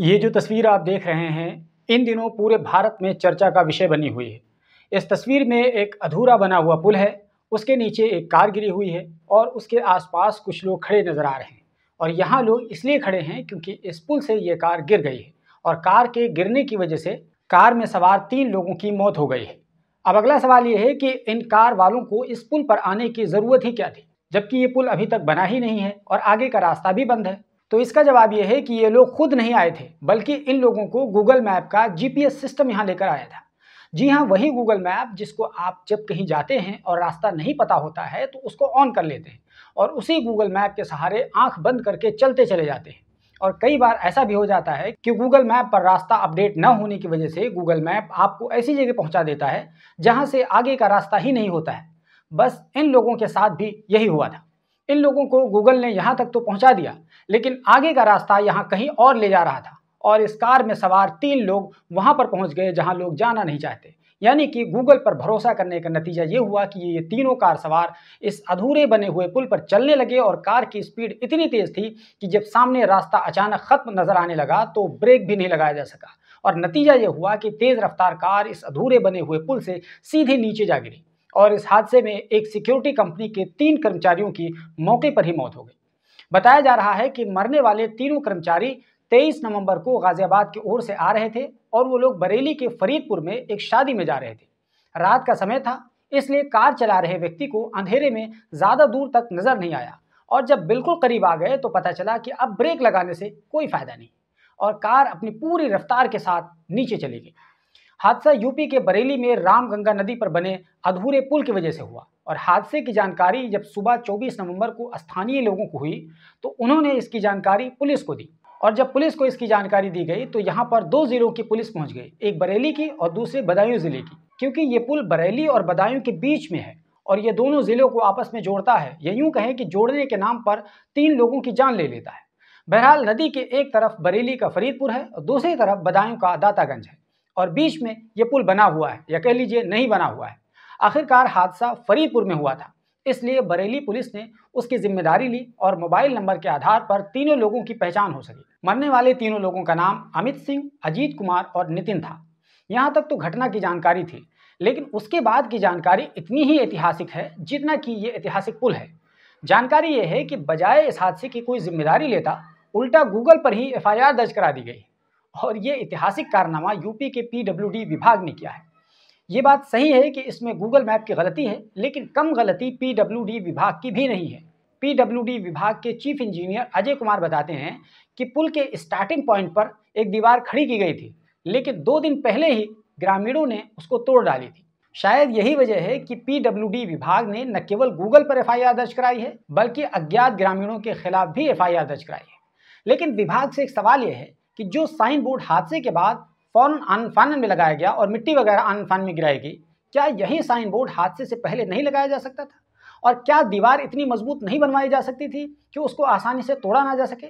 ये जो तस्वीर आप देख रहे हैं इन दिनों पूरे भारत में चर्चा का विषय बनी हुई है इस तस्वीर में एक अधूरा बना हुआ पुल है उसके नीचे एक कार गिरी हुई है और उसके आसपास कुछ लोग खड़े नज़र आ रहे हैं और यहाँ लोग इसलिए खड़े हैं क्योंकि इस पुल से ये कार गिर गई है और कार के गिरने की वजह से कार में सवार तीन लोगों की मौत हो गई है अब अगला सवाल ये है कि इन कार वालों को इस पुल पर आने की ज़रूरत ही क्या थी जबकि ये पुल अभी तक बना ही नहीं है और आगे का रास्ता भी बंद है तो इसका जवाब ये है कि ये लोग खुद नहीं आए थे बल्कि इन लोगों को गूगल मैप का जीपीएस सिस्टम यहाँ लेकर आया था जी हाँ वही गूगल मैप जिसको आप जब कहीं जाते हैं और रास्ता नहीं पता होता है तो उसको ऑन कर लेते हैं और उसी गूगल मैप के सहारे आंख बंद करके चलते चले जाते हैं और कई बार ऐसा भी हो जाता है कि गूगल मैप पर रास्ता अपडेट न होने की वजह से गूगल मैप आपको ऐसी जगह पहुंचा देता है जहां से आगे का रास्ता ही नहीं होता है बस इन लोगों के साथ भी यही हुआ था इन लोगों को गूगल ने यहाँ तक तो पहुँचा दिया लेकिन आगे का रास्ता यहाँ कहीं और ले जा रहा था और इस कार में सवार तीन लोग वहाँ पर पहुँच गए जहाँ लोग जाना नहीं चाहते यानी कि गूगल पर भरोसा करने का नतीजा ये हुआ कि ये तीनों कार सवार इस अधूरे बने हुए पुल पर चलने लगे और कार की स्पीड इतनी तेज़ थी कि जब सामने रास्ता अचानक ख़त्म नज़र आने लगा तो ब्रेक भी नहीं लगाया जा सका और नतीजा ये हुआ कि तेज़ रफ्तार कार इस अधूरे बने हुए पुल से सीधे नीचे जा गिरी और इस हादसे में एक सिक्योरिटी कंपनी के तीन कर्मचारियों की मौके पर ही मौत हो गई बताया जा रहा है कि मरने वाले तीनों कर्मचारी 23 नवंबर को गाजियाबाद की ओर से आ रहे थे और वो लोग बरेली के फरीदपुर में एक शादी में जा रहे थे रात का समय था इसलिए कार चला रहे व्यक्ति को अंधेरे में ज़्यादा दूर तक नज़र नहीं आया और जब बिल्कुल करीब आ गए तो पता चला कि अब ब्रेक लगाने से कोई फ़ायदा नहीं और कार अपनी पूरी रफ्तार के साथ नीचे चली गई हादसा यूपी के बरेली में रामगंगा नदी पर बने अधूरे पुल की वजह से हुआ और हादसे की जानकारी जब सुबह 24 नवंबर को स्थानीय लोगों को हुई तो उन्होंने इसकी जानकारी पुलिस को दी और जब पुलिस को इसकी जानकारी दी गई तो यहाँ पर दो जिलों की पुलिस पहुँच गई एक बरेली की और दूसरे बदायूं जिले की क्योंकि ये पुल बरेली और बदायूं के बीच में है और ये दोनों ज़िलों को आपस में जोड़ता है ये यूँ कहें कि जोड़ने के नाम पर तीन लोगों की जान ले लेता है बहरहाल नदी के एक तरफ बरेली का फरीदपुर है और दूसरी तरफ बदायूं का दातागंज है और बीच में ये पुल बना हुआ है या कह लीजिए नहीं बना हुआ है आखिरकार हादसा फरीदपुर में हुआ था इसलिए बरेली पुलिस ने उसकी जिम्मेदारी ली और मोबाइल नंबर के आधार पर तीनों लोगों की पहचान हो सकी मरने वाले तीनों लोगों का नाम अमित सिंह अजीत कुमार और नितिन था यहाँ तक तो घटना की जानकारी थी लेकिन उसके बाद की जानकारी इतनी ही ऐतिहासिक है जितना कि ये ऐतिहासिक पुल है जानकारी ये है कि बजाय इस हादसे की कोई जिम्मेदारी लेता उल्टा गूगल पर ही एफ दर्ज करा दी गई और ये ऐतिहासिक कारनामा यूपी के पीडब्ल्यूडी विभाग ने किया है ये बात सही है कि इसमें गूगल मैप की गलती है लेकिन कम गलती पीडब्ल्यूडी विभाग की भी नहीं है पीडब्ल्यूडी विभाग के चीफ इंजीनियर अजय कुमार बताते हैं कि पुल के स्टार्टिंग पॉइंट पर एक दीवार खड़ी की गई थी लेकिन दो दिन पहले ही ग्रामीणों ने उसको तोड़ डाली थी शायद यही वजह है कि पीडब्ल्यूडी विभाग ने न केवल गूगल पर एफआईआर दर्ज कराई है बल्कि अज्ञात ग्रामीणों के खिलाफ भी एफआईआर दर्ज कराई है लेकिन विभाग से एक सवाल यह है कि जो साइन बोर्ड हादसे के बाद फौरन अनफानन में लगाया गया और मिट्टी वगैरह अनफान में गिराई गई क्या यही साइन बोर्ड हादसे से पहले नहीं लगाया जा सकता था और क्या दीवार इतनी मजबूत नहीं बनवाई जा सकती थी कि उसको आसानी से तोड़ा ना जा सके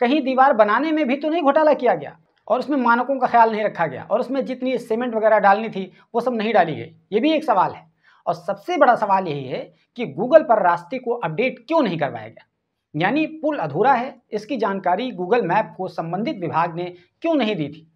कहीं दीवार बनाने में भी तो नहीं घोटाला किया गया और उसमें मानकों का ख्याल नहीं रखा गया और उसमें जितनी सीमेंट वगैरह डालनी थी वो सब नहीं डाली गई ये भी एक सवाल है और सबसे बड़ा सवाल यही है कि गूगल पर रास्ते को अपडेट क्यों नहीं करवाया गया यानी पुल अधूरा है इसकी जानकारी गूगल मैप को संबंधित विभाग ने क्यों नहीं दी थी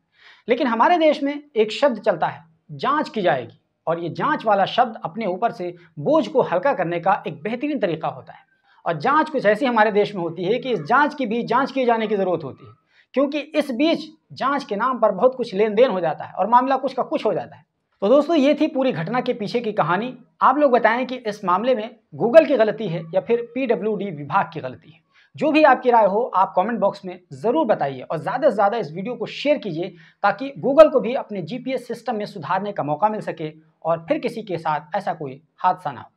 लेकिन हमारे देश में एक शब्द चलता है जांच की जाएगी और ये जांच वाला शब्द अपने ऊपर से बोझ को हल्का करने का एक बेहतरीन तरीका होता है और जांच कुछ ऐसी हमारे देश में होती है कि इस जांच की भी जांच किए जाने की ज़रूरत होती है क्योंकि इस बीच जांच के नाम पर बहुत कुछ लेन देन हो जाता है और मामला कुछ का कुछ हो जाता है तो दोस्तों ये थी पूरी घटना के पीछे की कहानी आप लोग बताएं कि इस मामले में गूगल की गलती है या फिर पी विभाग की गलती है जो भी आपकी राय हो आप कमेंट बॉक्स में ज़रूर बताइए और ज़्यादा से ज़्यादा इस वीडियो को शेयर कीजिए ताकि गूगल को भी अपने जीपीएस सिस्टम में सुधारने का मौका मिल सके और फिर किसी के साथ ऐसा कोई हादसा ना हो